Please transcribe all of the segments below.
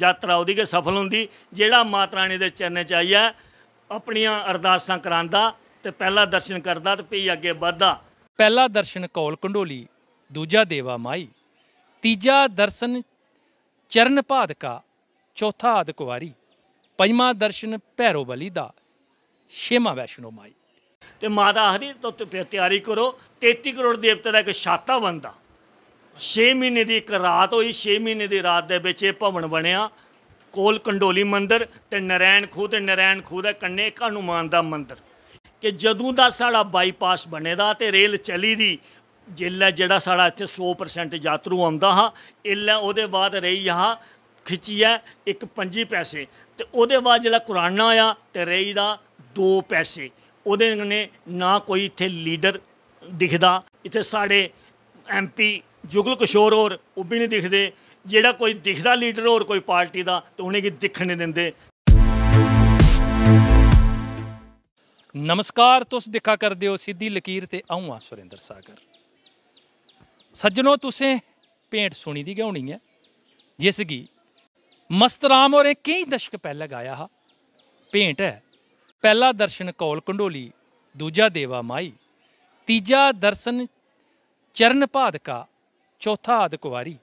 ਯਾਤਰਾ ਉਹਦੀ ਕੇ ਸਫਲ ਹੁੰਦੀ ਜਿਹੜਾ ਮਾਤਾ ਰਾਣੀ ਦੇ ਚਰਨੇ ਚ ਆਈਆ ਆਪਣੀਆਂ ਅਰਦਾਸਾਂ ਕਰਾਂਦਾ ਤੇ ਪਹਿਲਾ ਦਰਸ਼ਨ ਕਰਦਾ ਤੇ ਪਈ ਅੱਗੇ ਵੱਧਦਾ ਪਹਿਲਾ ਦਰਸ਼ਨ ਕੌਲ ਕੰਡੋਲੀ ਦੂਜਾ ਦੇਵਾ ਮਾਈ ਤੀਜਾ ਦਰਸ਼ਨ ਚਰਨ ਕਾ ਚੌਥਾ ਆਦ ਕੁਵਾਰੀ ਪੰਜਵਾਂ ਦਰਸ਼ਨ ਭੈਰੋ ਬਲੀ ਦਾ ਛੇਵਾਂ ਵੈਸ਼ਨੋ ਮਾਈ ਤੇ ਮਾਤਾ ਆਖਦੀ ਤੋ ਤਿਆਰੀ ਕਰੋ 33 ਕਰੋੜ ਦੇਵਤਾ ਦਾ ਇੱਕ ਛਾਤਾ ਬੰਦਾ 6 ਮਹੀਨੇ ਦੀ ਇੱਕ ਰਾਤ ਹੋਈ 6 ਮਹੀਨੇ ਦੀ ਰਾਤ ਦੇ ਵਿੱਚ ਇਹ ਭਵਨ ਬਣਿਆ ਕੋਲ ਕੰਡੋਲੀ ਮੰਦਿਰ ਤੇ ਨਰੈਣ ਖੂਹ ਤੇ ਨਰੈਣ ਖੂਹ ਦੇ ਕੰਨੇ ਇੱਕ ਦਾ ਮੰਦਿਰ ਕਿ ਜਦੋਂ ਦਾ ਸਾਡਾ ਬਾਈਪਾਸ ਬਣੇਦਾ ਤੇ ਰੇਲ ਚਲੀ ਦੀ ਜਿੱਲਾ ਜਿਹੜਾ ਸਾਡਾ ਇੱਥੇ 100% ਯਾਤਰੂ ਆਉਂਦਾ ਹਾਂ ਇਲਾ ਉਹਦੇ ਬਾਅਦ ਰਹੀ ਹਾਂ ਖਿੱਚੀ ਹੈ ਇੱਕ ਪੰਜੀ ਪੈਸੇ ਤੇ ਉਹਦੇ ਬਾਅਦ ਜਿਹੜਾ ਕੁਰਾਨਾ ਆਇਆ ਤੇ ਰਹੀ ਦਾ 2 ਪੈਸੇ ਉਹਦੇ ਨੇ ਨਾ ਕੋਈ ਇੱਥੇ ਲੀਡਰ ਦਿਖਦਾ ਇੱਥੇ ਸਾਡੇ ਐਮਪੀ ਜੁਗਲ ਕਿਸ਼ੋਰ ਹੋਰ ਉਹ ਵੀ ਨਹੀਂ ਦਿਖਦੇ ਜਿਹੜਾ ਕੋਈ ਦਿਖਦਾ ਲੀਡਰ ਹੋਰ ਕੋਈ ਪਾਰਟੀ ਦਾ ਤੇ ਉਹਨੇ ਕੀ ਦਿਖਣ ਨਹੀਂ ਦਿੰਦੇ ਨਮਸਕਾਰ ਤੁਸੀਂ ਦਿਖਾ ਕਰਦੇ ਹੋ ਸਿੱਧੀ ਲਕੀਰ ਤੇ ਆਉਂ ਆ ਸੁਰਿੰਦਰ ਸਾਗਰ ਸੱਜਣੋ ਤੁਸੀਂ ਪੇਂਟ ਸੁਣੀ ਦੀ ਗਾਉਣੀ ਹੈ ਜਿਸ ਕੀ ਮਸਤਰਾਮ ਹੋਰੇ ਕਈ ਦਸ਼ਕ ਪਹਿਲਾਂ ਗਾਇਆ ਹਾ ਪੇਂਟ ਹੈ ਪਹਿਲਾ ਦਰਸ਼ਨ ਕੌਲ ਕੰਡੋਲੀ ਦੂਜਾ ਦੇਵਾ ਮਾਈ ਤੀਜਾ ਦਰਸ਼ਨ ਚਰਨ ਭਾਦਕਾ ਚੌਥਾ ਆਦ ਕੁਵਾਰੀ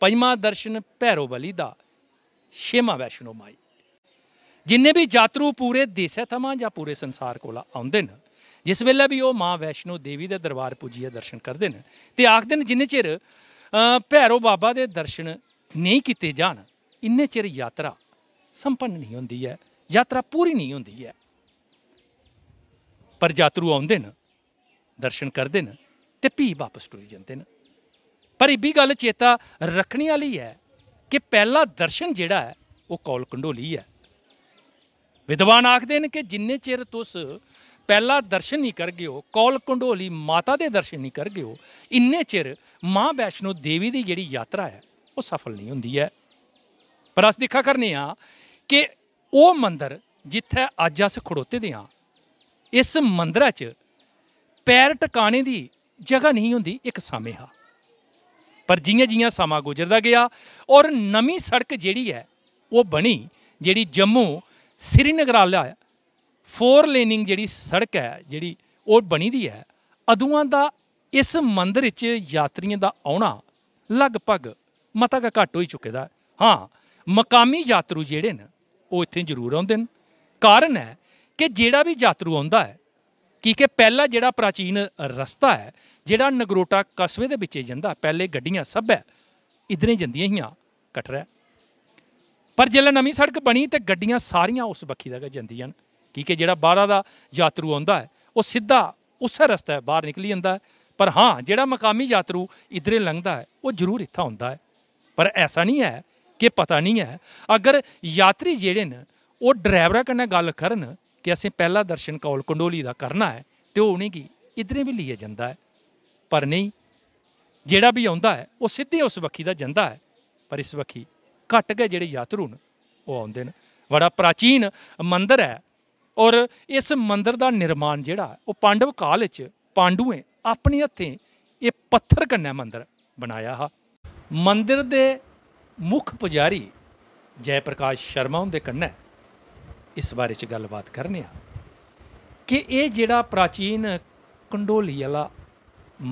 ਪੰਜਵਾਂ ਦਰਸ਼ਨ ਪੈਰੋ ਬਲੀ ਦਾ ਛੇਮਾ ਵੈਸ਼ਨੋ ਮਾਈ ਜਿੰਨੇ ਵੀ ਯਾਤਰੂ ਪੂਰੇ ਦੇਸ਼ੇ ਥਮਾਂ ਜਾਂ ਪੂਰੇ ਸੰਸਾਰ ਕੋਲ ਆਉਂਦੇ ਨੇ ਜਿਸ ਵੇਲੇ ਵੀ ਉਹ ਮਾਂ ਵੈਸ਼ਨੋ ਦੇਵੀ ਦੇ ਦਰਬਾਰ ਪੁੱਜੀਏ ਦਰਸ਼ਨ ਕਰਦੇ ਨੇ ਤੇ ਆਖਦੇ ਨੇ ਜਿੰਨੇ ਚਿਰ ਭੈਰੋ ਬਾਬਾ ਦੇ ਦਰਸ਼ਨ ਨਹੀਂ ਕੀਤੇ ਜਾਣ ਇੰਨੇ ਚਿਰ ਯਾਤਰਾ ਸੰਪੰਨ ਨਹੀਂ ਹੁੰਦੀ ਹੈ ਯਾਤਰਾ ਪੂਰੀ ਨਹੀਂ ਹੁੰਦੀ ਹੈ ਪਰ ਯਾਤਰੂ ਆਉਂਦੇ ਨੇ ਦਰਸ਼ਨ ਕਰਦੇ ਨੇ ਤੇ ਭੀ ਵਾਪਸ ਟੁਰ ਜਾਂਦੇ ਨੇ ਪਰ ਇਹ ਵੀ ਗੱਲ ਚੇਤਾ ਰੱਖਣੀ ਵਾਲੀ ਹੈ ਕਿ ਪਹਿਲਾ ਦਰਸ਼ਨ ਜਿਹੜਾ ਹੈ ਉਹ ਕੌਲ ਕੰਡੋਲੀ ਹੈ ਵਿਦਵਾਨ ਆਖਦੇ ਨੇ ਕਿ ਜਿੰਨੇ ਚਿਰ ਤੁਸ ਪਹਿਲਾ ਦਰਸ਼ਨ ਨਹੀਂ ਕਰ ਗਿਓ ਕੌਲ ਕੰਡੋਲੀ ਮਾਤਾ ਦੇ ਦਰਸ਼ਨ ਨਹੀਂ ਕਰ ਗਿਓ ਇੰਨੇ ਚਿਰ ਮਾਂ ਵੈਸ਼ਨੋ ਦੇਵੀ ਦੀ ਜਿਹੜੀ ਯਾਤਰਾ ਹੈ ਉਹ ਸਫਲ ਨਹੀਂ ਹੁੰਦੀ ਹੈ ਪਰ ਅਸ ਦੇਖਾ ਕਰਨੇ ਆ ਕਿ ਉਹ ਮੰਦਰ ਜਿੱਥੇ ਅੱਜ ਅਸ ਖੜੋਤੇ ਦੇ ਆ ਇਸ ਮੰਦਰਾ 'ਚ ਪੈਰ ਟਿਕਾਣੇ ਦੀ ਜਗ੍ਹਾ ਨਹੀਂ ਹੁੰਦੀ ਇੱਕ ਸਾਮੇਹਾ ਪਰ ਜਿਵੇਂ ਜਿਵੇਂ ਸਮਾਂ ਗੁਜ਼ਰਦਾ ਗਿਆ ਔਰ ਨਵੀਂ ਸੜਕ ਜਿਹੜੀ ਹੈ ਉਹ ਬਣੀ ਜਿਹੜੀ ਜੰਮੂ ਸ੍ਰੀਨਗਰ ਵਾਲਾ ਫੋਰ ਲੇਨਿੰਗ ਜਿਹੜੀ ਸੜਕ ਹੈ ਜਿਹੜੀ ਉਹ ਬਣੀ ਦੀ ਹੈ ਅਦੂਆਂ ਦਾ ਇਸ ਮੰਦਿਰ ਵਿੱਚ ਯਾਤਰੀਆਂ ਦਾ ਆਉਣਾ ਲਗਭਗ ਮਤਾ ਕਾ ਘਟ ਹੋਈ ਚੁੱਕੇ ਦਾ ਹਾਂ ਮਕਾਮੀ ਯਾਤਰੂ ਜਿਹੜੇ ਨੇ ਉਹ ਇੱਥੇ ਜ਼ਰੂਰ ਆਉਂਦੇ ਨੇ ਕਾਰਨ ਹੈ ਕਿ ਜਿਹੜਾ ਵੀ ਯਾਤਰੂ ਆਉਂਦਾ ਹੈ ਕੀ ਕਿ ਪਹਿਲਾ ਜਿਹੜਾ ਪ੍ਰਾਚੀਨ ਰਸਤਾ ਹੈ ਜਿਹੜਾ ਨਗਰੋਟਾ ਕਸਬੇ ਦੇ ਵਿੱਚੇ ਜਾਂਦਾ ਪਹਿਲੇ ਗੱਡੀਆਂ ਸਭ ਹੈ ਇਧਰੇ ਜਾਂਦੀਆਂ ਹੀ ਆ ਕਟਰਾ ਪਰ ਜਦੋਂ ਨਵੀਂ ਸੜਕ ਬਣੀ ਤੇ ਗੱਡੀਆਂ ਸਾਰੀਆਂ ਉਸ ਬੱਖੀ ਦਾ ਜਾਂਦੀਆਂ ਕਿ ਕੀ ਕਿ ਜਿਹੜਾ ਬਾਹਰ ਦਾ ਯਾਤਰੂ ਆਉਂਦਾ ਹੈ ਉਹ ਸਿੱਧਾ ਉਸੇ ਹੈ ਬਾਹਰ ਨਿਕਲੀ ਜਾਂਦਾ ਹੈ ਪਰ ਹਾਂ ਜਿਹੜਾ ਮਕਾਮੀ ਯਾਤਰੂ ਇਧਰੇ ਲੰਘਦਾ ਹੈ ਉਹ ਜ਼ਰੂਰ ਇੱਥਾ ਹੁੰਦਾ ਹੈ ਪਰ ਐਸਾ ਨਹੀਂ ਹੈ ਕਿ ਪਤਾ ਨਹੀਂ ਹੈ ਅਗਰ ਯਾਤਰੀ ਜਿਹੜੇ ਨੇ ਉਹ ਡਰਾਈਵਰਾਂ ਨਾਲ ਗੱਲ ਕਰਨ ਕਿ ਅਸੀਂ ਪਹਿਲਾ ਦਰਸ਼ਨ ਕੌਲ ਕੰਡੋਲੀ ਦਾ ਕਰਨਾ ਹੈ ਤੇ ਉਹ ਨਹੀਂ ਕੀ ਇਧਰੇ ਵੀ ਲਿਆ ਜਾਂਦਾ ਹੈ ਪਰ ਨਹੀਂ ਜਿਹੜਾ ਵੀ ਆਉਂਦਾ ਹੈ ਉਹ ਸਿੱਧੇ ਉਸ ਵਖੀ ਦਾ ਜਾਂਦਾ ਹੈ ਪਰ ਇਸ ਵਖੀ ਘਟ ਗਏ ਜਿਹੜੇ ਯਾਤਰੂ ਨੇ ਉਹ ਆਉਂਦੇ ਨੇ ਬੜਾ ਪ੍ਰਾਚੀਨ ਮੰਦਿਰ ਹੈ ਔਰ ਇਸ ਮੰਦਿਰ ਦਾ ਨਿਰਮਾਣ ਜਿਹੜਾ ਉਹ ਪਾਂਡਵ ਕਾਲ ਵਿੱਚ ਪਾਂਡੂਏ ਆਪਣੇ ਹੱਥੇ ਇਹ ਪੱਥਰ ਕੰਨਾ ਮੰਦਿਰ ਬਣਾਇਆ ਹਾ ਮੰਦਿਰ ਦੇ ਮੁੱਖ ਪੁਜਾਰੀ ਜੈ ਪ੍ਰਕਾਸ਼ ਸ਼ਰਮਾ ਹੁੰਦੇ ਕੰਨਾ ਇਸ ਬਾਰੇ ਚ ਗੱਲਬਾਤ ਕਰਨੇ ਆ ਕਿ ਇਹ ਜਿਹੜਾ ਪ੍ਰਾਚੀਨ ਕੰਡੋਲੀ ਵਾਲਾ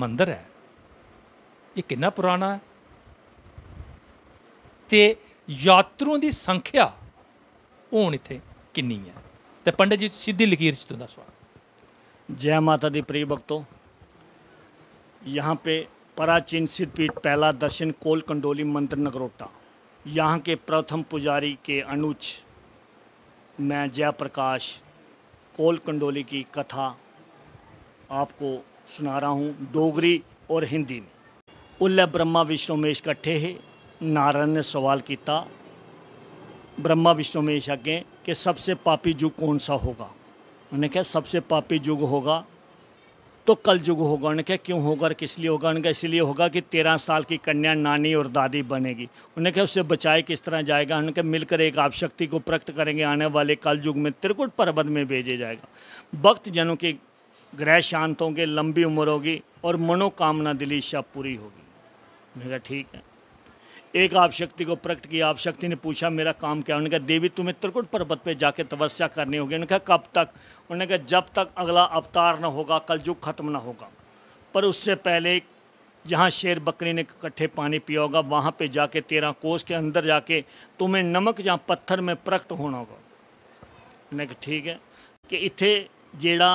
ਮੰਦਿਰ ਹੈ ਇਹ ਕਿੰਨਾ ਪੁਰਾਣਾ ਹੈ ਤੇ ਯਾਤਰੂ ਦੀ ਸੰਖਿਆ ਹੁਣ ਇੱਥੇ ਕਿੰਨੀ ਹੈ ਤੇ ਪੰਡਤ ਜੀ ਸਿੱਧੀ ਲਕੀਰ ਚ ਤੋਂ ਦੱਸੋ ਮਾਤਾ माता ਪ੍ਰੀ प्रिय ਯਹਾਂ ਪੇ ਪ੍ਰਾਚੀਨ ਸਿੱਧ ਪੀਠ ਪਹਿਲਾ ਦਰਸ਼ਨ ਕੋਲ ਕੰਡੋਲੀ ਮੰਦਿਰ ਨਗਰੋਟਾ ਯਹਾਂ ਕੇ ਪ੍ਰਥਮ ਪੁਜਾਰੀ ਕੇ ਅਨੁਚ मैं जयप्रकाश कोल कंडोली की कथा आपको सुना रहा हूँ डोगरी और हिंदी में उल्ले ब्रह्मा विष्णु महेश कट्ठे है नारायण ने सवाल किया ब्रह्मा विष्णु महेश आगे कि सबसे पापी युग कौन सा होगा उन्होंने कहा सबसे पापी युग होगा तो कल युग होगा उन्हें कहा क्यों होगा और किस लिए होगा उन्होंने कहा इसलिए होगा कि तेरह साल की कन्या नानी और दादी बनेगी उन्हें कहा उससे बचाए किस तरह जाएगा उन्हें कहा मिलकर एक आप शक्ति को प्रकट करेंगे आने वाले कल युग में त्रिकुट पर्वत में भेजे जाएगा भक्त जनों के ग्रह शांत होंगे लंबी उम्र होगी और मनोकामना दिली इच्छा पूरी होगी मैंने कहा ठीक है एक आप शक्ति को प्रकट किया आप शक्ति ने पूछा मेरा काम क्या उन्होंने कहा देवी तुम्हें त्रिकुट पर्वत पे जाके तपस्या करनी होगी उन्होंने कहा कब तक उन्होंने कहा जब तक अगला अवतार ना होगा कल जो ख़त्म ना होगा पर उससे पहले जहाँ शेर बकरी ने इकट्ठे पानी पिया होगा वहाँ पर जाके तेरह कोस के अंदर जाके तुम्हें नमक जहाँ पत्थर में प्रकट होना होगा उन्होंने कहा ठीक है कि इतने जेड़ा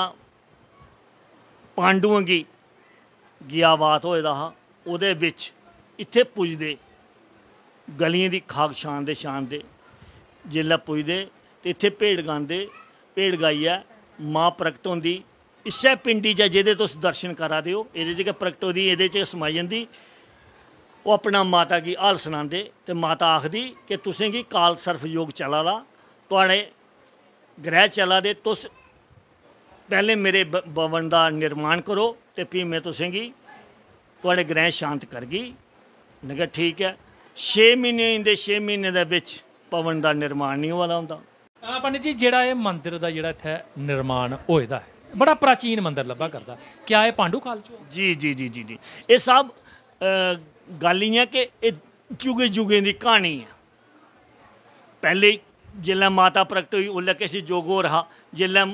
पांडुएं गी ਗਿਆਵਾਤ ਹੋਏ ਦਾ ਉਹਦੇ ਵਿੱਚ ਗਲੀਆਂ ਦੀ ਖਾਕ ਸ਼ਾਨ ਦੇ ਸ਼ਾਨ ਦੇ ਜੇਲਾ ਪੁੱਜਦੇ ਤੇ ਇੱਥੇ ਭੇੜ ਗਾਉਂਦੇ ਭੇੜ ਗਾਈ ਆ ਮਾਂ ਪ੍ਰਗਟ ਹੁੰਦੀ ਇਸੇ ਪਿੰਡੀ ਜਾਂ ਜਿਹਦੇ ਤੁਸੀਂ ਦਰਸ਼ਨ ਕਰਾ ਦਿਓ ਇਹਦੇ ਜਿਹੜਾ ਪ੍ਰਗਟ ਹੋਦੀ ਇਹਦੇ ਚ ਸਮਾਈ ਜਾਂਦੀ ਉਹ ਆਪਣਾ ਮਾਤਾ ਕੀ ਹਾਲ ਸੁਣਾਉਂਦੇ ਤੇ ਮਾਤਾ ਆਖਦੀ ਕਿ ਤੁਸੀਂ ਕੀ ਕਾਲ ਸਰਫ ਯੋਗ ਚਲਾ ਲਾ ਤੁਹਾਡੇ ਗ੍ਰਹਿ ਚਲਾ ਦੇ ਤੁਸ ਪਹਿਲੇ ਮੇਰੇ ਬਵਨ ਦਾ ਨਿਰਮਾਣ ਕਰੋ ਤੇ ਫਿਰ ਮੈਂ ਤੁਸੀਂ ਕੀ ਤੁਹਾਡੇ ਗ੍ਰਹਿ ਸ਼ਾਂਤ ਕਰ ਗਈ ਨਗਾ ਠੀਕ ਹੈ 6 ਮਹੀਨੇ ਦੇ 6 ਮਹੀਨੇ ਦੇ ਵਿੱਚ ਪਵਨ ਦਾ ਨਿਰਮਾਣ ਨਹੀਂ ਵਾਲਾ ਹੁੰਦਾ ਆ ਪੰਡਿਤ ਜੀ ਜਿਹੜਾ ਇਹ ਮੰਦਿਰ ਦਾ ਜਿਹੜਾ ਇੱਥੇ ਨਿਰਮਾਣ ਹੋਇਦਾ ਹੈ ਬੜਾ ਪ੍ਰਾਚੀਨ ਮੰਦਿਰ ਲੱਭਾ ਕਰਦਾ ਕਿਆ ਇਹ ਪਾਂਡੂ ਕਾਲ ਚੋਂ ਜੀ ਜੀ ਜੀ ਜੀ ਇਹ ਸਭ ਗੱਲ ਹੀ ਹੈ ਕਿ ਇਹ ਜੁਗੇ ਜੁਗੇ ਦੀ ਕਹਾਣੀ ਹੈ ਪਹਿਲੇ ਜਿੱਲਾ ਮਾਤਾ ਪ੍ਰਗਟ ਹੋਈ ਉਹ ਸੀ ਜੋਗੋ ਰਹਾ ਜਿੱਲਾ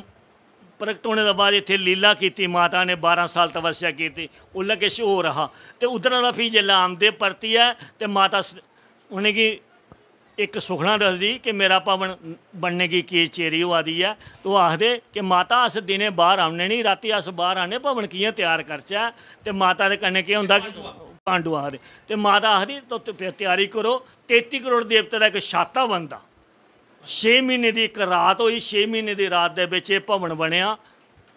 ਪ੍ਰਗਟ ਹੋਣ ਦੇ ਬਾਅਦ ਇੱਥੇ ਲੀਲਾ ਕੀਤੀ ਮਾਤਾ ਨੇ 12 ਸਾਲ ਤਪੱਸਿਆ ਕੀਤੀ ਉਹ ਲਗੇ ਸ਼ੋ ਰਹਾ ਤੇ ਉਧਰਾਂ ਦਾ ਫੀ ਜਲਾਮ ਦੇ ਪਰਤੀ ਹੈ ਤੇ ਮਾਤਾ ਉਹਨੇ ਕੀ ਇੱਕ ਸੁਖਣਾ ਦੱਸਦੀ ਕਿ ਮੇਰਾ ਪਵਨ ਬਣਨੇ ਕੀ ਕੀ ਚੇਰੀ ਹੋ ਆਦੀ ਹੈ ਤੋ ਆਖਦੇ ਕਿ ਮਾਤਾ ਅਸ ਦਿਨੇ ਬਾਹਰ ਆਉਣੇ ਨਹੀਂ ਰਾਤੀ ਅਸ ਬਾਹਰ ਆਨੇ ਪਵਨ ਕੀਆਂ ਤਿਆਰ ਕਰਚਾ ਤੇ ਮਾਤਾ ਦੇ ਕੰਨੇ ਕੀ ਹੁੰਦਾ ਕਿ ਪਾਂਡੂ ਆਖਦੇ ਤੇ ਮਾਤਾ ਆਖਦੀ ਤੋ ਤਿਆਰੀ ਕਰੋ 33 ਕਰੋੜ ਦੇਵਤਾ ਦਾ ਇੱਕ ਛਾਤਾ ਬੰਦਾ 6 ਮਹੀਨੇ ਦੀ ਇੱਕ ਰਾਤ ਹੋਈ 6 ਮਹੀਨੇ ਦੀ ਰਾਤ ਦੇ ਵਿੱਚ ਇਹ ਭਵਨ ਬਣਿਆ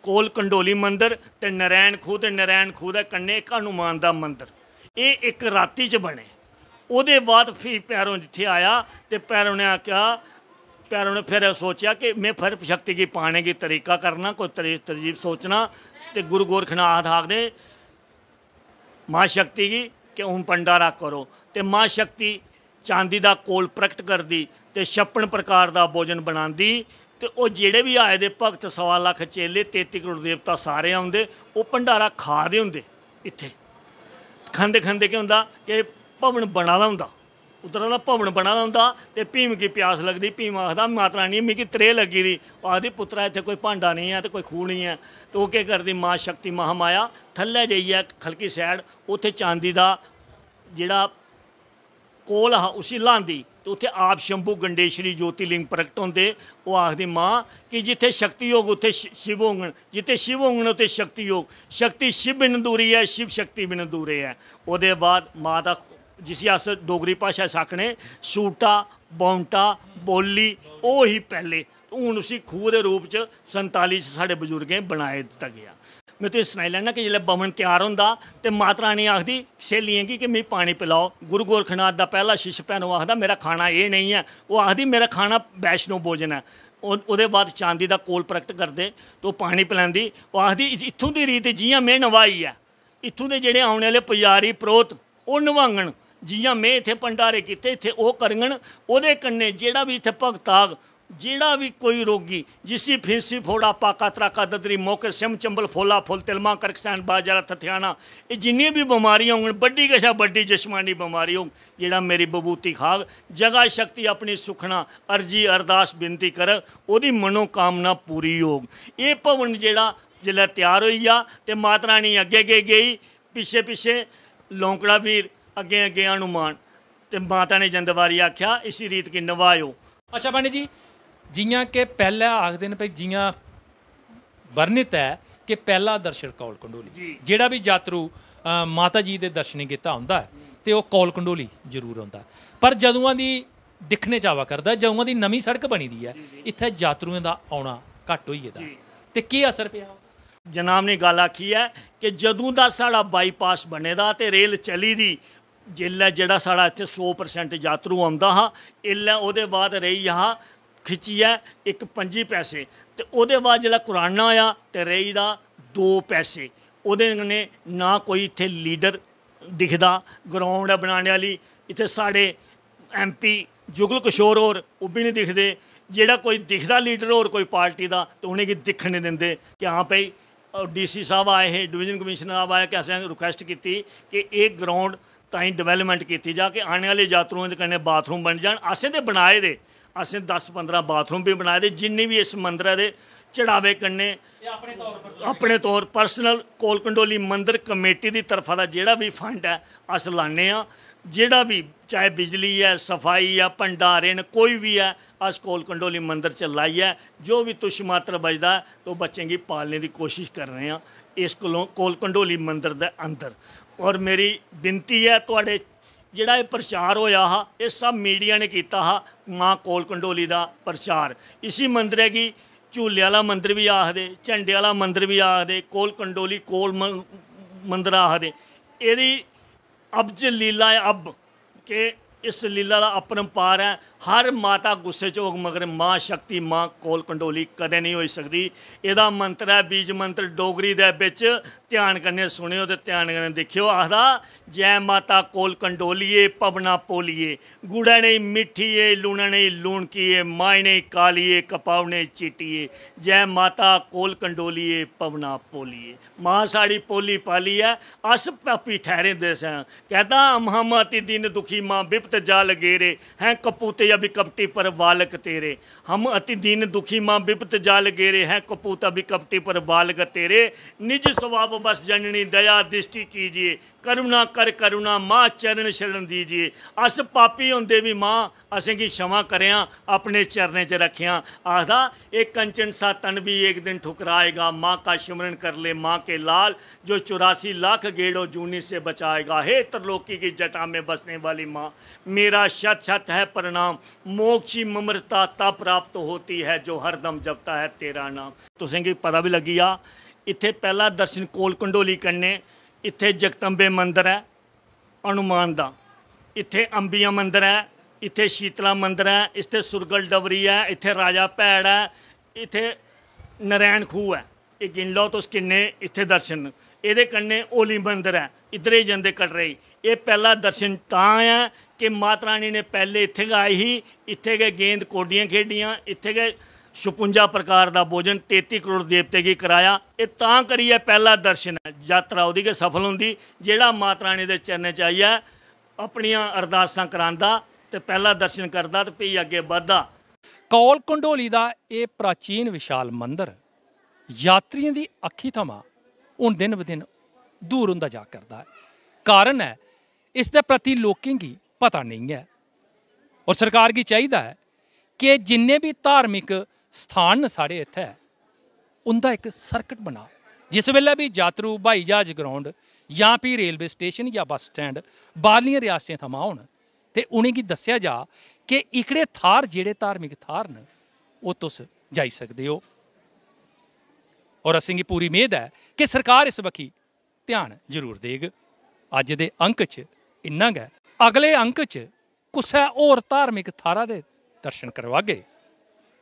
ਕੋਲ ਕੰਡੋਲੀ ਮੰਦਿਰ ਤੇ ਨਰੈਣ ਖੂਹ ਤੇ ਨਰੈਣ ਖੂਹ ਦੇ ਕੰਨੇ ਇੱਕ ਹਨੂਮਾਨ ਦਾ ਮੰਦਿਰ ਇਹ ਇੱਕ ਰਾਤੀ 'ਚ ਬਣੇ ਉਹਦੇ ਬਾਅਦ ਫੀ ਪੈਰੋਂ ਜਿੱਥੇ ਆਇਆ ਤੇ ਪੈਰੋਂ ਨੇ ਆਖਿਆ ਪੈਰੋਂ ਨੇ ਫਿਰ ਸੋਚਿਆ ਕਿ ਮੈਂ ਫਿਰ ਸ਼ਕਤੀ ਕੀ ਪਾਣੇ ਕੀ ਤਰੀਕਾ ਕਰਨਾ ਕੋਈ ਤਰਜੀਬ ਸੋਚਣਾ ਤੇ ਗੁਰੂ ਗੋਰਖਨਾਥ ਆਖਦੇ ਮਾਂ ਸ਼ਕਤੀ ਕੀ ਕਿ ਹੁਣ ਪੰਡਾਰਾ ਕਰੋ ਤੇ ਮਾਂ ਸ਼ਕਤੀ ਚਾਂਦੀ ਦਾ ਕੋਲ ਪ੍ਰਗਟ ਕਰਦੀ ਤੇ ਛੱਪਣ ਪ੍ਰਕਾਰ ਦਾ ਭੋਜਨ ਬਣਾਉਂਦੀ ਤੇ ਉਹ ਜਿਹੜੇ ਵੀ ਆਏ ਦੇ ਭਗਤ ਸਵਾ ਲੱਖ ਚੇਲੇ 33 ਕਰੋੜ ਦੇਵਤਾ ਸਾਰੇ ਆਉਂਦੇ ਉਹ ਭੰਡਾਰਾ ਖਾ ਦੇ ਹੁੰਦੇ ਇੱਥੇ ਖੰਦੇ ਖੰਦੇ ਕਿ ਹੁੰਦਾ ਕਿ ਭਵਨ ਬਣਾ ਲਾ ਹੁੰਦਾ ਉਧਰ ਦਾ ਭਵਨ ਬਣਾ ਲਾ ਹੁੰਦਾ ਤੇ ਭੀਮ ਕੀ ਪਿਆਸ ਲੱਗਦੀ ਭੀਮ ਆਖਦਾ ਮਾਤਾ ਰਾਣੀ ਮੇ ਕੀ ਤਰੇ ਲੱਗੀ ਦੀ ਆਦੀ ਪੁੱਤਰਾ ਇੱਥੇ ਕੋਈ ਭਾਂਡਾ ਨਹੀਂ ਹੈ ਤੇ ਕੋਈ ਖੂਹ ਨਹੀਂ ਹੈ ਤੋ ਉਹ ਕੀ ਕਰਦੀ ਮਾਂ ਸ਼ਕਤੀ ਮਹਾਮਾਇਆ ਥੱਲੇ ਜਾਈਏ ਖਲਕੀ ਸਾਈਡ ਉੱਥੇ ਚਾਂਦੀ ਦਾ ਜਿਹੜਾ ਕੋਲ ਆ ਉਸੇ ਲਾਂਦੀ ਤੇ ਉੱਥੇ ਆਪ ਸ਼ੰਭੂ ਗੰਡੇਸ਼ਰੀ ਜੋਤੀ ਲਿੰਗ ਪ੍ਰਗਟ ਹੁੰਦੇ ਉਹ ਆਖਦੀ ਮਾਂ ਕਿ ਜਿੱਥੇ ਸ਼ਕਤੀ ਯੋਗ ਉੱਥੇ ਸ਼ਿਵ ਹੋਣ ਜਿੱਥੇ ਸ਼ਿਵ ਹੋਣ ਉੱਥੇ ਸ਼ਕਤੀ ਯੋਗ ਸ਼ਕਤੀ ਸ਼ਿਵ ਬਿਨ ਦੂਰੀ ਹੈ ਸ਼ਿਵ ਸ਼ਕਤੀ ਬਿਨ ਦੂਰੇ ਹੈ ਉਹਦੇ ਬਾਅਦ ਮਾਂ ਦਾ ਜਿਸ ਅਸ ਡੋਗਰੀ ਭਾਸ਼ਾ ਸਾਖਣੇ ਸੂਟਾ ਬੌਂਟਾ ਬੋਲੀ ਉਹ ਹੀ ਪਹਿਲੇ ਹੁਣ ਉਸੀ ਖੂਹ ਦੇ ਰੂਪ ਚ 47 ਸਾਡੇ ਬਜ਼ੁਰਗਾਂ ਬਣਾਏ ਦਿੱਤਾ ਗਿਆ ਮੈਂ ਤੁਹਾਨੂੰ ਸੁਣਾਈ ਲੈਣਾ ਕਿ ਜਦੋਂ ਬਵਨ ਤਿਆਰ ਹੁੰਦਾ ਤੇ ਮਾਤਾ ਰਾਣੀ ਆਖਦੀ ਛੇਲੀਆਂ ਕੀ ਕਿ ਮੈਂ ਪਾਣੀ ਪਿਲਾਓ ਗੁਰੂ ਗੋਰਖਨਾਥ ਦਾ ਪਹਿਲਾ ਸ਼ਿਸ਼ ਪੈਨੋ ਆਖਦਾ ਮੇਰਾ ਖਾਣਾ ਇਹ ਨਹੀਂ ਹੈ ਉਹ ਆਖਦੀ ਮੇਰਾ ਖਾਣਾ ਬੈਸ਼ਨੋ ਭੋਜਨ ਹੈ ਉਹਦੇ ਬਾਅਦ ਚਾਂਦੀ ਦਾ ਕੋਲ ਪ੍ਰਗਟ ਕਰਦੇ ਤੋ ਪਾਣੀ ਪਿਲਾਉਂਦੀ ਉਹ ਆਖਦੀ ਇੱਥੋਂ ਦੀ ਰੀਤ ਜੀਆਂ ਮੈਂ ਨਵਾਈ ਆ ਇੱਥੋਂ ਦੇ ਜਿਹੜੇ ਆਉਣ ਵਾਲੇ ਪੁਜਾਰੀ ਪ੍ਰੋਤ ਉਹ ਨਵਾਂਗਣ ਜੀਆਂ ਮੈਂ ਇੱਥੇ ਪੰਡਾਰੇ ਕੀਤੇ ਇੱਥੇ ਉਹ ਕਰਨਗਣ ਉਹਦੇ ਕੰਨੇ ਜਿਹੜਾ ਵੀ ਇੱਥੇ ਭਗਤਾਗ ਜਿਹੜਾ ਵੀ ਕੋਈ ਰੋਗੀ ਜਿਸੀ ਫਿੰਸੀ ਫੋੜਾ ਪਾਕਾ ਕਾ ਦਦਰੀ ਮੋਕੇ ਸਿਮ ਚੰਬਲ ਫੋਲਾ ਫੁੱਲ ਤਿਲਮਾ ਕਰਕਸਾਨ ਬਾਜਰਾ ਥਥਿਆਣਾ ਇਹ ਜਿੰਨੀ ਵੀ ਬਿਮਾਰੀਆਂ ਹੋਣ ਵੱਡੀ ਕਸ਼ਾ ਵੱਡੀ ਜਸ਼ਮਾਨੀ ਬਿਮਾਰੀ ਹੋ ਜਿਹੜਾ ਮੇਰੀ ਬਬੂਤੀ ਖਾਗ ਜਗਾ ਸ਼ਕਤੀ ਆਪਣੀ ਸੁਖਣਾ ਅਰਜੀ ਅਰਦਾਸ ਬੇਨਤੀ ਕਰ ਉਹਦੀ ਮਨੋ ਕਾਮਨਾ ਪੂਰੀ ਹੋ ਇਹ ਭਵਨ ਜਿਹੜਾ ਜਿਹੜਾ ਤਿਆਰ ਹੋਈ ਆ ਤੇ ਮਾਤਾ ਰਾਣੀ ਅੱਗੇ ਅੱਗੇ ਗਈ ਪਿੱਛੇ ਪਿੱਛੇ ਲੌਂਕੜਾ ਵੀਰ ਅੱਗੇ ਅੱਗੇ ਹਨੂਮਾਨ ਤੇ ਮਾਤਾ ਨੇ ਜੰਦਵਾਰੀ ਆਖਿਆ ਇਸੀ ਰੀਤ ਕੀ ਨਵਾਇਓ ਅੱਛਾ ਪੰਡਿਤ ਜੀ जियां ਕਿ ਪਹਿਲਾ ਆਖਦੇ ਨੇ ਭਈ जियां ਵਰਣਿਤ ਹੈ ਕਿ ਪਹਿਲਾ ਦਰਸ਼ਕ ਕੌਲ ਕੰਡੋਲੀ ਜਿਹੜਾ ਵੀ ਯਾਤਰੂ ਮਾਤਾ ਜੀ ਦੇ ਦਰਸ਼ਨ ਕੀਤਾ ਹੁੰਦਾ ਹੈ ਤੇ ਉਹ ਕੌਲ ਕੰਡੋਲੀ ਜ਼ਰੂਰ ਹੁੰਦਾ ਪਰ ਜਦੋਂਾਂ ਦੀ ਦਿਖਣੇ ਚਾਵਾ ਕਰਦਾ ਜਦੋਂਾਂ ਦੀ ਨਵੀਂ ਸੜਕ ਬਣੀ ਦੀ ਹੈ ਇੱਥੇ ਯਾਤਰੂਆਂ ਦਾ ਆਉਣਾ ਘੱਟ ਹੋਈ ਇਹਦਾ ਤੇ ਕੀ ਅਸਰ ਪਿਆ ਜਨਾਬ ਨੇ ਗੱਲ ਆਖੀ ਹੈ ਕਿ ਜਦੋਂ ਦਾ ਸਾਡਾ ਬਾਈਪਾਸ ਬਣੇਦਾ ਤੇ ਰੇਲ ਚਲੀ ਦੀ ਜਿੱਲਾ ਜਿਹੜਾ ਸਾਡਾ ਇੱਥੇ 100% ਯਾਤਰੂ ਆਉਂਦਾ ਹਾਂ ਇੱਲਾ ਉਹਦੇ ਬਾਅਦ ਰਹੀ ਹਾਂ ਖਿੱਚੀ ਹੈ ਇੱਕ ਪੰਜੀ ਪੈਸੇ ਤੇ ਉਹਦੇ ਬਾਅਦ ਜਿਹੜਾ ਕੁਰਾਨਾ ਆਇਆ ਤੇ ਰਈ ਦਾ 2 ਪੈਸੇ ਉਹਦੇ ਨੇ ਨਾ ਕੋਈ ਇੱਥੇ ਲੀਡਰ ਦਿਖਦਾ ਗਰਾਊਂਡ ਬਣਾਉਣ ਵਾਲੀ ਇੱਥੇ ਸਾਡੇ ਐਮਪੀ ਜੁਗਲ ਕਿਸ਼ੋਰ ਹੋਰ ਉਹ ਵੀ ਨਹੀਂ ਦਿਖਦੇ ਜਿਹੜਾ ਕੋਈ ਦਿਖਦਾ ਲੀਡਰ ਹੋਰ ਕੋਈ ਪਾਰਟੀ ਦਾ ਤੇ ਉਹਨੇ ਕੀ ਦਿਖਣ ਨਹੀਂ ਦਿੰਦੇ ਕਿ ਹਾਂ ਭਈ ਡੀਸੀ ਸਾਹਿਬ ਆਏ ਹੈ ਡਿਵੀਜ਼ਨ ਕਮਿਸ਼ਨਰ ਸਾਹਿਬ ਆਇਆ ਕਿ ਅਸੀਂ ਰਿਕੁਐਸਟ ਕੀਤੀ ਕਿ ਇਹ ਗਰਾਊਂਡ ਤਾਂ ਹੀ ਡਿਵੈਲਪਮੈਂਟ ਕੀਤੀ ਜਾ ਕੇ ਆਉਣ ਵਾਲੇ ਯਾਤਰੂਆਂ ਦੇ ਕੰਨੇ ਬਾਥਰੂਮ ਬਣ ਜਾਣ ਆਸੇ ਤੇ ਬਣਾਏ ਦੇ ਅਸੀਂ 10-15 ਬਾਥਰੂਮ ਵੀ ਬਣਾਏ ਦੇ ਜਿੰਨੇ ਵੀ ਇਸ ਮੰਦਿਰ ਦੇ ਚੜਾਵੇ ਕੰਨੇ ਆਪਣੇ ਤੌਰ ਪਰ ਆਪਣੇ ਤੌਰ ਪਰਸਨਲ ਕੋਲ ਕੰਡੋਲੀ ਮੰਦਿਰ ਕਮੇਟੀ ਦੀ ਤਰਫਾ ਦਾ ਜਿਹੜਾ ਵੀ ਫੰਡ ਹੈ ਅਸ ਲਾਣੇ ਆ ਜਿਹੜਾ ਵੀ ਚਾਹੇ ਬਿਜਲੀ ਹੈ ਸਫਾਈ ਆ ਭੰਡਾਰੇ ਨੇ ਕੋਈ ਵੀ ਹੈ ਅਸ ਕੋਲ ਕੰਡੋਲੀ ਮੰਦਿਰ ਚ ਲਾਈ ਹੈ ਜੋ ਵੀ ਤੁਸ਼ ਮਾਤਰ ਬਜਦਾ ਤੋ ਬੱਚੇ ਦੀ ਪਾਲਣ ਦੀ ਕੋਸ਼ਿਸ਼ ਕਰ ਰਹੇ ਆ ਇਸ ਕੋਲ ਕੰਡੋਲੀ ਮੰਦਿਰ ਦੇ ਅੰਦਰ ਔਰ ਮੇਰੀ ਬੇਨਤੀ ਹੈ ਤੁਹਾਡੇ ਜਿਹੜਾ ਇਹ ਪ੍ਰਚਾਰ ਹੋਇਆ ਹਾ ਇਹ ਸਭ ਮੀਡੀਆ ਨੇ ਕੀਤਾ ਹਾ ਮਾਂ ਕੋਲ ਕੰਡੋਲੀ ਦਾ ਪ੍ਰਚਾਰ ਇਸੇ ਮੰਦਰ ਹੈ ਕਿ ਝੂਲੇ ਵਾਲਾ ਮੰਦਰ ਵੀ ਆਖਦੇ ਝੰਡੇ ਵਾਲਾ ਮੰਦਰ ਵੀ ਆਖਦੇ ਕੋਲ ਕੰਡੋਲੀ ਕੋਲ ਮੰਦਰ ਆਖਦੇ ਇਹਦੀ ਅਬਜ ਲੀਲਾ ਹੈ ਅਬ ਕਿ ਇਸ ਲੀਲਾ ਦਾ ਅਪਰੰਪਾਰ ਹੈ ਹਰ ਮਾਤਾ ਗੁੱਸੇ 'ਚ ਹੋਗ ਮਗਰ ਮਾਂ ਸ਼ਕਤੀ ਮਾਂ ਕੋਲ ਕੰਡੋਲੀ ਕਦੇ ਨਹੀਂ ਹੋਈ ਸਕਦੀ ਇਹਦਾ ਮੰਤਰ ਹੈ ਬੀਜ ਮੰਤਰ ਡੋਗਰੀ ਦੇ ਵਿੱਚ ਧਿਆਨ ਕਰਨੇ ਸੁਣਿਓ ਤੇ ਧਿਆਨ ਕਰਨੇ ਦੇਖਿਓ ਆਹਦਾ ਜੈ ਮਾਤਾ ਕੋਲ ਕੰਡੋਲੀਏ ਪਵਨਾ ਪੋਲੀਏ ਗੁੜਾ ਨਹੀਂ ਮਿੱਠੀਏ ਲੂਣਾ ਨਹੀਂ ਲੂਣਕੀਏ ਮਾਇਨੇ ਕਾਲੀਏ ਕਪਾਉਣੇ ਚੀਟੀਏ ਜੈ ਮਾਤਾ ਕੋਲ ਕੰਡੋਲੀਏ ਪਵਨਾ ਪੋਲੀਏ ਮਾਂ ਸਾੜੀ ਪੋਲੀ ਪਾਲੀ ਹੈ ਅਸ ਪਾਪੀ ਠਹਿਰੇ ਦੇਸਾਂ ਕਹਦਾ ਮਹਾਮਾਤੀ ਦਿਨ ਦੁਖੀ ਮਾਂ ਵਿਪਤ ਜਾ ਲਗੇਰੇ ਹੈ ਕਪੂਤੇ अभि कपटी पर बालक तेरे हम अति दीन दुखी माँ विपत जाल गेरे हैं कपूत अभि कपटी पर बालक तेरे निज स्वभाव बस जननी दया दृष्टि कीजिए करुणा कर करुणा माँ चरण शरण दीजिए अस पापी होंगे भी माँ असेंगी क्षमा करें अपने चरणें च रखें आखदा एक कंचन सा तन भी एक दिन ठुकराएगा माँ का सिमरन कर ले माँ के लाल जो चौरासी लाख गेड़ो जूनी से बचाएगा हे त्रिलोकी की जटा में बसने वाली माँ मेरा शत शत है प्रणाम ਮੋਕਸ਼ੀ ਤਾਂ ਪ੍ਰਾਪਤ ਹੋਤੀ ਹੈ ਜੋ ਹਰਦਮ ਜਪਤਾ ਹੈ ਤੇਰਾ ਨਾਮ ਤੁਸੀਂ ਕੀ ਪਤਾ ਵੀ ਲੱਗੀ ਆ ਇੱਥੇ ਪਹਿਲਾ ਦਰਸ਼ਨ ਕੋਲ ਕੰਡੋਲੀ ਕਰਨੇ ਇੱਥੇ ਜਗਤੰਬੇ ਮੰਦਿਰ ਹੈ ਅਨੁਮਾਨ ਦਾ ਇੱਥੇ ਅੰਬੀਆ ਮੰਦਿਰ ਹੈ ਇੱਥੇ ਸ਼ੀਤਲਾ ਮੰਦਿਰ ਹੈ ਇੱਥੇ ਸੁਰਗਲ ਡਵਰੀ ਹੈ ਇੱਥੇ ਰਾਜਾ ਭੈੜ ਹੈ ਇੱਥੇ ਨਰੈਣ ਖੂਹ ਹੈ ਇਹ ਗਿਣ ਲਓ ਤੁਸੀਂ ਕਿੰਨੇ ਇੱਥੇ ਦਰਸ਼ਨ ਇਹਦੇ ਕੰਨੇ ਓਲੀ ਮੰਦਿਰ ਹੈ ਇਧਰੇ ਜਾਂਦੇ ਕੱਟ ਰਹੀ ਇਹ ਪਹਿਲਾ ਦਰਸ਼ਨ ਤਾਂ ਹੈ ਕਿ ਮਾਤਾ ਰਾਣੀ ਨੇ ਪਹਿਲੇ ਇੱਥੇ ਗਾਈ ਹੀ ਇੱਥੇ ਗਏ ਗੇਂਦ ਕੋਡੀਆਂ ਖੇਡੀਆਂ ਇੱਥੇ ਗਏ 56 ਪ੍ਰਕਾਰ ਦਾ ਭੋਜਨ 33 ਕਰੋੜ ਦੇਵਤੇ ਕੀ ਕਰਾਇਆ ਇਹ ਤਾਂ ਕਰੀਏ ਪਹਿਲਾ ਦਰਸ਼ਨ ਹੈ ਯਾਤਰਾ ਉਹਦੀ ਕੇ ਸਫਲ ਹੁੰਦੀ ਜਿਹੜਾ ਮਾਤਾ ਰਾਣੀ ਦੇ ਚਰਨੇ ਚ ਆਇਆ ਆਪਣੀਆਂ ਅਰਦਾਸਾਂ ਕਰਾਂਦਾ ਤੇ ਪਹਿਲਾ ਦਰਸ਼ਨ ਕਰਦਾ ਤੇ ਪਈ ਅੱਗੇ ਵਧਦਾ ਕੌਲ ਕੁੰਡੋਲੀ ਦਾ ਇਹ ਪ੍ਰਾਚੀਨ ਵਿਸ਼ਾਲ ਮੰਦਿਰ ਯਾਤਰੀਆਂ ਦੀ ਅੱਖੀ ਥਮਾ ਹੁਣ ਦਿਨ ਬਦਿਨ ਦੂਰ ਹੁੰਦਾ ਜਾ ਕਰਦਾ ਹੈ ਕਾਰਨ ਹੈ ਇਸ ਦੇ ਪ੍ਰਤੀ ਲੋਕਾਂ ਦੀ ਪਤਾ ਨਹੀਂ ਹੈ ਔਰ ਸਰਕਾਰ ਕੀ ਚਾਹੀਦਾ ਹੈ ਕਿ ਜਿੰਨੇ ਵੀ ਧਾਰਮਿਕ ਸਥਾਨ ਸਾਡੇ ਇੱਥੇ ਉਹਦਾ ਇੱਕ ਸਰਕਟ ਬਣਾ ਜਿਸ ਵੇਲੇ ਵੀ ਯਾਤਰੂ ਭਾਈ ਜਾਜ ਗਰਾਉਂਡ ਜਾਂ ਵੀ ਰੇਲਵੇ ਸਟੇਸ਼ਨ ਜਾਂ ਬੱਸ ਸਟੈਂਡ ਬਾਹਰਲੀਆਂ ਰਿਆਸਤਾਂ ਤੋਂ ਆਉਣ ਤੇ ਉਹਨੇ ਕੀ ਦੱਸਿਆ ਜਾ ਕਿ ਇਕੜੇ ਥਾਰ ਜਿਹੜੇ ਧਾਰਮਿਕ ਥਾਰ ਨੇ ਉਹ ਤੁਸ ਜਾਈ ਸਕਦੇ ਹੋ ਔਰ ਅਸੀਂ ਕੀ ਪੂਰੀ ਉਮੀਦ ਹੈ ਕਿ ਸਰਕਾਰ ਇਸ ਵਕੀ ਧਿਆਨ ਜ਼ਰੂਰ ਦੇਗ ਅੱਜ ਦੇ ਅੰਕ 'ਚ ਇੰਨਾ ਗਾ ਅਗਲੇ ਅੰਕ 'ਚ ਕੁਸੈ ਔਰ ਧਾਰਮਿਕ ਥਾਰਾ ਦੇ ਦਰਸ਼ਨ ਕਰਵਾਗੇ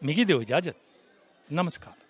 ਮਿਗੀ ਦਿਓ ਇਜਾਜ਼ਤ ਨਮਸਕਾਰ